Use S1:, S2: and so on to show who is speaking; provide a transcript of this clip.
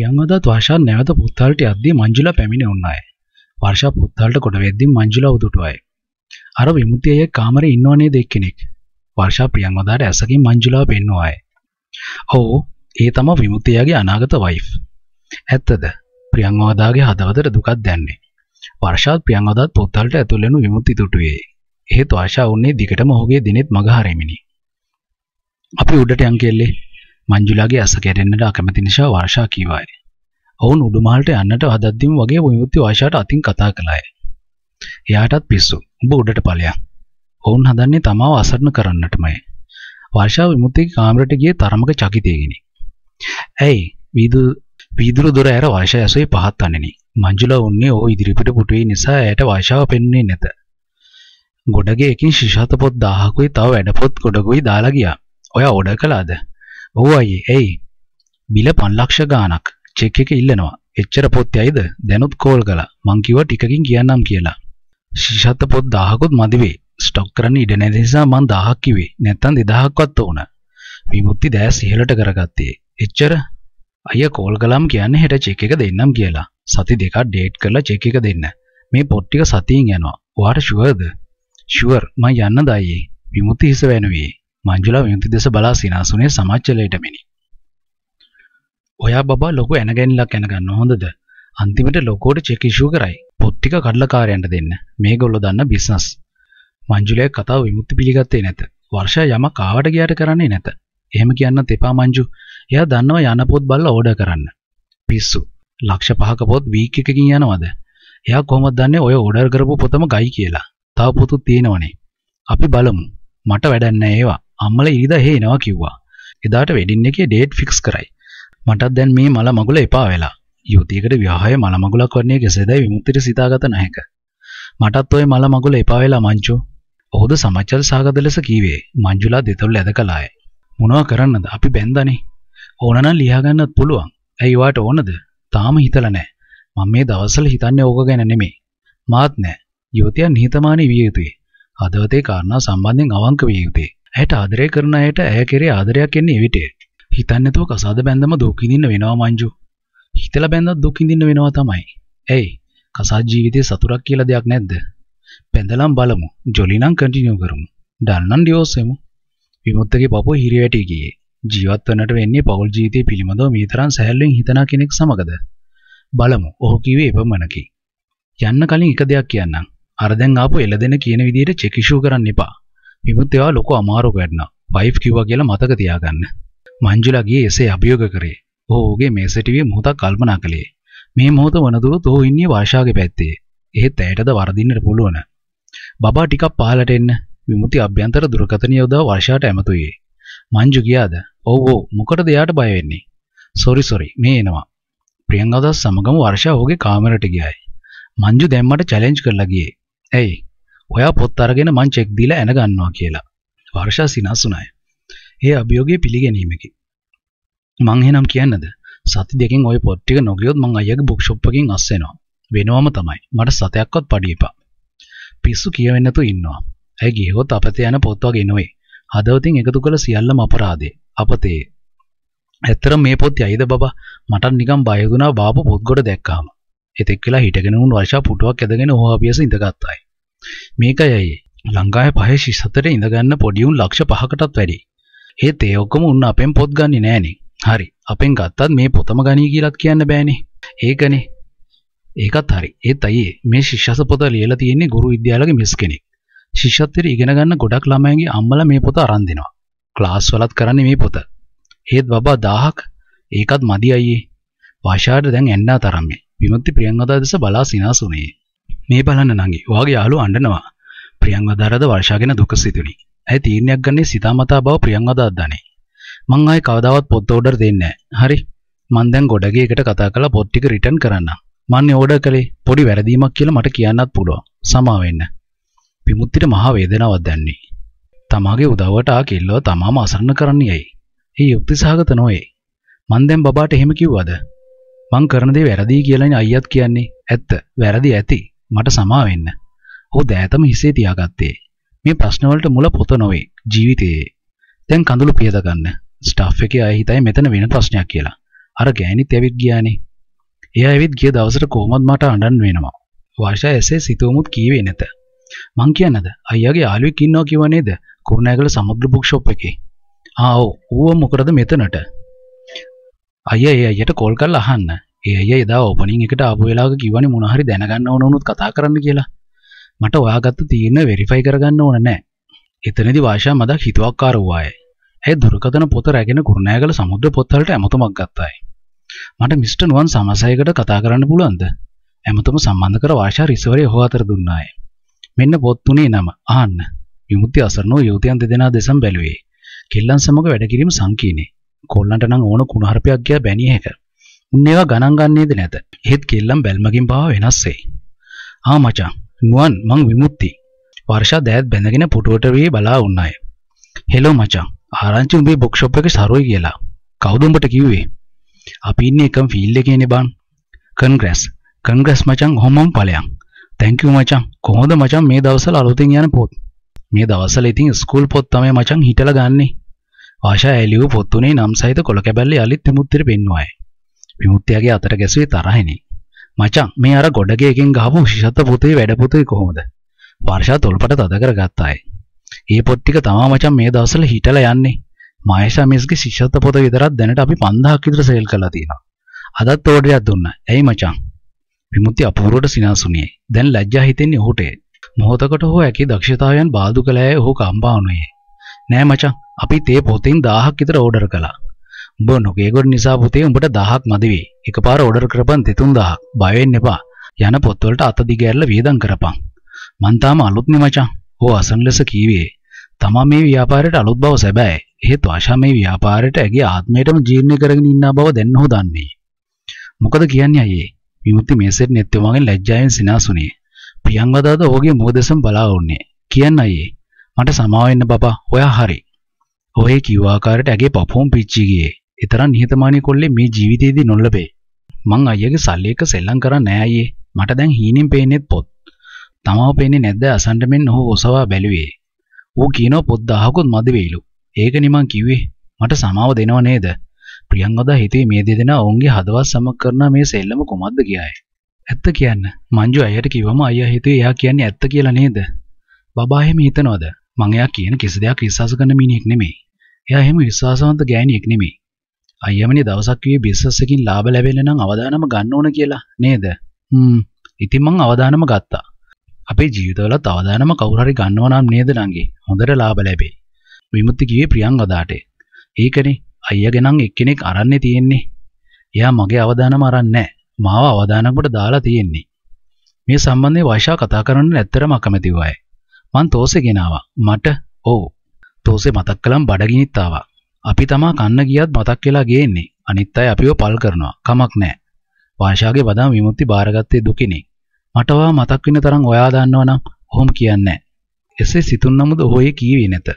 S1: ප්‍රියන්වදත් වර්ෂා නැවත පුත්තාලට යද්දී මංජුලා පැමිණ උන්නාය. වර්ෂා පුත්තාලට කොට වෙද්දී මංජුලා උදුටුවයි. අර විමුතියේ කාමරේ ඉන්නව නේද එක්කෙනෙක්? වර්ෂා ප්‍රියන්වදාට ඇසකින් මංජුලාව පෙන්වුවාය. ඔව්, ඒ තමයි විමුතියගේ අනාගත වයිෆ්. ඇත්තද? ප්‍රියන්වදාගේ හදවතට දුකක් දැන්නේ. වර්ෂාත් ප්‍රියන්වදාත් පුත්තාලට ඇතුල් වෙනු විමුති තුටුවේ. එහෙත් වර්ෂා උන්නේ දිගටම ඔහුගේ දිනෙත් මග හරිමිනි. අපි උඩට යන් කෙල්ලේ මංජුලාගේ අස කැරෙන්නට අකමැති නිසා වර්ෂා කීවාය. ඔවුන් උඩුමහලට යන්නට හදද්දිම වගේ විමුක්ති වර්ෂාට අතින් කතා කළාය. එයාටත් පිස්සු. උඹ උඩට ඵලයක්. ඔවුන් හදන්නේ තමාව අසරණ කරන්නටමයි. වර්ෂා විමුක්තිගේ කාමරට ගියේ තරමක චකිතයකිනි. ඇයි වීදු වීදුරු දොර ඇර වර්ෂා ඇසුවේ පහත් අනෙනි. මංජුලා උන්නේ ඕ ඉදිරිපිට පුටුවේ නිසා ඇයට වර්ෂාව පෙන්වන්නේ නැත. ගොඩගේ එකින් ශිෂාත පොත් 1000කුයි තව වැඩ පොත් ගොඩකුයි දාලා ගියා. ඔයා ඕඩර් කළාද? ඔව් අයියේ එයි. බිල 5 ගාණක්. චෙක් එක ඉල්ලනවා. එච්චර පොත් යයිද? දැනුත් කෝල් කළා. මං කිව්වා ටිකකින් කියන්නම් කියලා. ශත පොත් 1000කුත් මදි වෙයි. ස්ටොක් කරන්න ඉඩ නැති නිසා මං 1000ක් කිව්වේ. නැත්තම් 2000ක්වත් ඕන. විමුක්ති දැස් ඉහලට කරගත්තේ. එච්චර අයියා කෝල් කළාම කියන්නේ හෙට චෙක් එක දෙන්නම් කියලා. සති දෙකක් ඩේට් කරලා චෙක් එක දෙන්න. මේ පොත් ටික සතියෙන් යනවා. ඔයාට ෂුවර්ද? ෂුවර්. මං යන්නද අයියේ? විමුක්ති හිස වෙනුවේ. මංජුලා විමුති දෙස බලා සිනාසුනේ සමාජලයට මෙනි. ඔයා බබා ලොකු ඇනගැනිලක් ඇනගන්න හොඳද? අන්තිමට ලොකෝට චෙක් ඉෂුව කරයි. පොත් ටික කඩලාකාරයන්ට දෙන්න. මේගොල්ලෝ දන්න බිස්නස්. මංජුලේ කතාව විමුක්ති පිළිගත්තේ නැත. වර්ෂා යමක් ආවට ගියාට කරන්නේ නැත. එහෙම කියන්නත් එපා මංජු. එයා දන්නවා යන පොත් බලලා ඕඩර් කරන්න. පිස්සු. ලක්ෂ පහක පොත් වීක් එකකින් යනවද? එයා කොහොමද දන්නේ ඔය ඕඩර් කරපු පොතම ගයි කියලා? තව පොතු තියෙනවනේ. අපි බලමු. මට වැඩක් නැහැ ඒවා. අම්මල ඉරිදා එහෙ එනවා කිව්වා. එදාට වෙඩින් එකේ ඩේට් ෆික්ස් කරයි. මටත් දැන් මේ මල මගුල එපා වෙලා. යුතියකට විවාහය මල මගුලක් වන්නේ කෙසේදයි විමුක්තිට සිතාගත නැහැක. මටත් ওই මල මගුල එපා වෙලා මංචෝ. ඔහුද සමච්චල් සාගත ලෙස කීවේ. මංජුලා දෙතොල් ඇද කළාය. මොනවා කරන්නද? අපි බැන්දානේ. ඕන නම් ලියාගන්නත් පුළුවන්. ඇයි වාට ඕනද? තාම හිතලා නැහැ. මම මේ දවස්වල හිතන්නේ ඕක ගැන නෙමෙයි. මාත් නැහැ. යුවතිය නිහතමානී විය යුතුයි. හදවතේ කාරණා සම්බන්ධයෙන් අවංක විය යුතුයි. ඇයට ආදරය කරන අයට ඇය කෙරේ ආදරයක් එන්නේ එවිටේ. හිතන්නේ නැතුව කසාද බැන්දම දුක් විඳින්න වෙනවා මංජු. හිතලා බැන්දත් දුක් විඳින්න වෙනවා තමයි. ඇයි? කසාද ජීවිතේ සතුටක් කියලා දෙයක් නැද්ද? බැඳලම් බලමු. ජොලිනම් කන්ටිනියු කරමු. ඩන්නම් ඩිවෝස් වෙමු. විමුක්තගේ පපුව හිරිවැටි ගියේ. ජීවත් වන්නට වෙන්නේ පෞල් ජීවිතය පිළිබඳව මේ තරම් සැහැල්ලුවෙන් හිතනා කෙනෙක් සමගද? බලමු. ඔහු කිව්වේ එපමණකි. යන්න කලින් එක දෙයක් කියන්නම්. අර දැන් ආපු එළදෙන කියන විදිහට චෙක් ඉෂුව කරන්න එපා. විමුත් ඒවා ලොකු අමාරු වැඩනවා වයිෆ් කිව්වා කියලා මතක තියාගන්න මංජුලා ගියේ එසේ අභියෝග කරේ ඔහුගේ මේසෙටිවේ මොහොතක් කල්පනා කළේ මේ මොහොත වනතුරුත් ඔහු ඉන්නේ වාෂාගේ පැත්තේ එහෙත් ඇයටද වරදින්නට පුළුවන් බබා ටිකක් පහලට එන්න විමුති අභ්‍යන්තර දුරකථන යෝදා වර්ෂාට ඇමතුයේ මංජු ගියාද ඔව් ඔව් මොකටද එයාට බය වෙන්නේ සොරි සොරි මේ එනවා ප්‍රියංගදා සමගම වර්ෂා ඔහුගේ කාමරට ගියයි මංජු දැම්මට චැලෙන්ජ් කරලා ගියේ ඇයි ඔයා පොත් අරගෙන මං චෙක් දීලා ඇන ගන්නවා කියලා. වර්ෂා සිනහසුනාය. ඒ අභියෝගය පිළිගැනීමකි. මං එහෙනම් කියන්නද? සති දෙකෙන් ওই පොත් ටික නොගියොත් මං අයියාගේ බුක් ෂොප් එකකින් අස්සෙනවා. වෙනවම තමයි. මට සතයක්වත් පඩියපා. පිස්සු කියවෙන්න තු ඉන්නවා. ඇයි ගියොත් අපත යන පොත් වගේ නෙවෙයි. හදවතින් එකතු කළ සියල්ලම අපරාධේ. අපතේ. ඇත්තටම මේ පොත් යයිද බබා? මට නිකන් බය වුණා බාපු පොත් ගොඩ දැක්කාම. එතෙක් වෙලා හිටගෙන වුණු වර්ෂා පුටුවක් ඇදගෙන හොහා පියස ඉඳගත්තායි. මේක යයි ලංකාවේ පහේ ශිෂ් හතරේ ඉඳගන්න පොඩියුන් ලක්ෂ පහකටත් වැඩි. ඒත් ඒ ඔක්කොම උන්න අපෙන් පොත් ගන්නේ නෑනේ. හරි. අපෙන් ගත්තත් මේ පොතම ගණී කියලාත් කියන්න බෑනේ. ඒකනේ. ඒකත් හරි. ඒත් අයියේ මේ ශිෂ්‍යස පොත ලියලා තියෙන්නේ ගුරු විද්‍යාලගේ මිස් කෙනෙක්. ශිෂ්‍යත්වයට ඉගෙන ගන්න ගොඩක් ළමයින්ගේ අම්මලා මේ පොත අරන් දෙනවා. ක්ලාස් වලත් කරන්නේ මේ පොත. ඒත් බබා 1000ක් ඒකත් මදි අයියේ. වාෂාට දැන් එන්නා තරම් මේ. විමුක්ති ප්‍රියංගදා දෙස බලා සිනාසුනේ. මේ බලන්න නංගි. ඔයාගේ යාළුවා අඬනවා. ප්‍රියංවදාරද වර්ෂා ගැන දුක සිතුනි. ඇයි තීරණයක් ගන්නේ සිතාමතා බව ප්‍රියංවදාත් දනේ. මං ආයේ කවදාවත් පොත් ඕඩර් දෙන්නේ නැහැ. හරි. මං දැන් ගොඩගේ එකට කතා කරලා පොත් ටික රිටර්න් කරන්නම්. මන්නේ ඕඩර් කළේ පොඩි වැරදීමක් කියලා මට කියන්නත් පුළුවන්. සමා වෙන්න. විමුක්තිට මහා වේදනාවක් දැන්නේ. තමාගේ උදව්වට ආ කිල්ලව තමාම අසන්න කරන්න යයි. ඒ යුක්තිසහගත නොවේ. මං දැන් බබාට එහෙම කිව්වද? මං කරන දේ වැරදි කියලානේ අයියත් කියන්නේ. ඇත්ත. වැරදි ඇති. මට සමා වෙන්න. ඔහු දෑතම හිසේ තියාගත්තේ. මේ ප්‍රශ්නවලට මුල පොත නොවේ ජීවිතයේ. දැන් කඳුළු පියද ගන්න. ස්ටාෆ් එකේ අය හිතයි මෙතන වෙන ප්‍රශ්නයක් කියලා. අර ගෑණිත් ඇවිත් ගියානේ. එයා ඇවිත් ගිය දවසට කොහොමද මට අඬන්න වෙනවා. වාෂා එසේ සිතුවමුත් කීවේ නැත. මං කියන්නද අයියාගේ යාළුවෙක් ඉන්නවා කිව්ව නේද කුරුණෑගල සමුද්‍ර බුක් ෂොප් එකේ ආ ඔව් ඌව මොකටද මෙතනට අයියා ඒ අයියට කෝල් කරලා අහන්න ඒ අයියා එදා ඕපනින් එකට ආපු වෙලාවක කිව්වනේ මොන හරි දැනගන්න ඕන වුණොත් කතා කරන්න කියලා. මට ඔයාගත්ත තීරණ වෙරිෆයි කරගන්න ඕන නැහැ. එතනදී වාෂා මදක් හිතුවක්කාර වූාය. ඇය දුරකථන පොත රැගෙන කුරුණෑගල සමුද්‍ර පොත්වලට ඇමතුමක් ගත්තායි. මට මිස්ටර් නුවන් සමසයකට කතා කරන්න පුළුවන්ද? ඇමතුම සම්බන්ධ කර වාෂා රිසවරේ හො අතර දුන්නාය. මෙන්න පොත් තුනේ නම අහන්න. විමුක්ති අසරණෝ යෝතියන් දෙදෙනා දෙසම් බැලුවේ. කෙල්ලන් සමග වැඩ කිරීම සංකීර්ණයි. කොල්ලන්ට නම් ඕන කුණහරපයක් ගියා බැනිය හැක. උන් ඒවා ගණන් ගන්නේද නැත. එහෙත් කෙල්ලම් බැල්මකින් පාව වෙනස් වෙයි. ආ මචං, නුවන් මං විමුක්ති. වර්ෂා දෑත් බැඳගෙන පුටුවට වී බලා උන්නාය. හෙලෝ මචං, ආරංචි උඹේ බුක් ෂොප් එකේ සරුවයි කියලා. කවුද උඹට කිව්වේ? අපි ඉන්නේ එකම ෆීල්ඩ් එකේනේ බං. කන්ග්‍රස්. කන්ග්‍රස් මචං ඔහොමම ඵලයන්. තැන්ක් යූ මචං. කොහොමද මචං මේ දවස්වල අලුතෙන් යන පොත්? මේ දවස්වල ඉතින් ස්කූල් පොත් තමයි මචං හිටලා ගන්නේ. ආශා ඇලියු පොත් තුනේ නම් සහිත කොළ කැබැල්ල යලිත් තෙමුත්තිර පෙන්වුවාය. විමුක්තියගේ අතර ගැසුවේ තරහිනේ. මචං මේ අර ගොඩගේ එකෙන් ගහපු ශිෂත පුතේ වැඩ පුතේ කොහොමද? වර්ෂා තොල්පට තද කරගත්ත අය. ඒ පොත් ටික තමා මචං මේ දවස්වල හිටලා යන්නේ. මහේෂා මිස්ගේ ශිෂත පොත විතරක් දැනට අපි 5000ක් විතර සේල් කරලා තියෙනවා. අදත් ඕඩරයක් දුන්නා. ඇයි මචං? විමුක්ති අපූර්වට සිනාසුණියේ. දැන් ලැජ්ජා හිතෙන්නේ ඔහුටේ. මොහොතකට හෝ ඇකි දක්ෂතාවයන් බාදු කළෑය ඔහු කම්බානුයේ. නෑ මචං අපි තේ පොතින් දාහක් විතර ඕඩර් කළා. උඹ නොකේකොට නිසා පුතේ උඹට දහහක් මදි වෙයි. එකපාර ඕඩර් කරපන් 3000ක්. බය වෙන්න එපා. යන පොත්වලට අත දිග ඇරලා වියදම් කරපන්. මං තාම අලුත්නේ මචං. ඕ අසන ලෙස කීවේ. තමා මේ ව්‍යාපාරයට අලුත් බව සැබෑයි. එහෙත් ආශා මේ ව්‍යාපාරයට ඇගේ ආත්මයටම ජීර්ණ කරගෙන ඉන්න බව දැන් ඔහු දන්නේ. මොකද කියන්නේ අයියේ? විමුක්ති මේසෙට නෙත්තුමාගෙන් ලැජ්ජාවෙන් සිනාසුනේ. ප්‍රියංවදාද ඔහුගේ මුව දෙසම බලා වුණේ. කියන්න අයියේ. මට සමාව වෙන්න බබා. ඔයා හරි. ඔහේ කිව්ව ආකාරයට ඇගේ පපුවම පිච්චි ගියේ. එතරම් නිහතමානී කොල්ලේ මේ ජීවිතේදී නොලබේ. මං අයියාගේ සල්ලි එක සෙල්ලම් කරන්නේ නෑ අයියේ. මට දැන් හීනෙන් පේන්නේත් පොත්. තමාව පේන්නේ නැද්ද අසන්න මෙන් ඔහු ඔසවා බැලුවේ. ඌ කියනවා පොත් දහහකුත් මදි වෙයිලු. ඒකනේ මං කිව්වේ. මට සමාව දෙනව නේද? ප්‍රියංගදා හිතේ මේ දෙදෙනා ඔවුන්ගේ හදවත් සමක් කරන මේ සෙල්ලම කොහොමද කියාය. ඇත්ත කියන්න. මංජු අයියට කිව්වම අයියා හිතුවේ එයා කියන්නේ ඇත්ත කියලා නේද? බබා එහෙම හිතනවද? මං එයා කියන කිසි දෙයක් විශ්වාස කරන මිනිහෙක් නෙමෙයි. එයා එහෙම විශ්වාසවන්ත ගෑණියෙක් නෙමෙයි. අයමනි දවසක් වී බිස්සසකින් ලාබ ලැබෙලනම් අවධානම ගන්න ඕන කියලා නේද ඉතින්මං අවධානම ගත්තා අපේ ජීවිතවලත් අවධානම කවුරහරි ගන්නවනම් නේද නංගේ හොඳට ලාබ ලැබේ විමුත්ති කියේ ප්‍රියං අදාටේ ඒකනේ අයියගෙනං එක්කෙනෙක් අරන්නේ තියෙන්නේ එයා මගේ අවධානම අරන් නැහැ මාව අවධානකට දාලා තියෙන්නේ මේ සම්බන්ධයෙන් වයිෂා කතා කරන්න ඇත්තරම අකමැතිවයි. මං තෝසේ ගෙනාවා. මට ඔව්. තෝසේ මතක් කළම් බඩගිනිත් ආවා. අපි තමා කන්න ගියත් මතක් වෙලා ගේන්නේ. අනිත් අය අපිව පල් කරනවා. කමක් නැහැ. වාෂාගේ බදාම විමුක්ති බාරගත්තේ දුකිනේ. මටවා මතක් වෙන තරම් ඔයා දන්නවනම් ඔහොම කියන්නේ නැහැ. එසේ සිතුන් නමුද ඔහොයේ කීවේ නැත.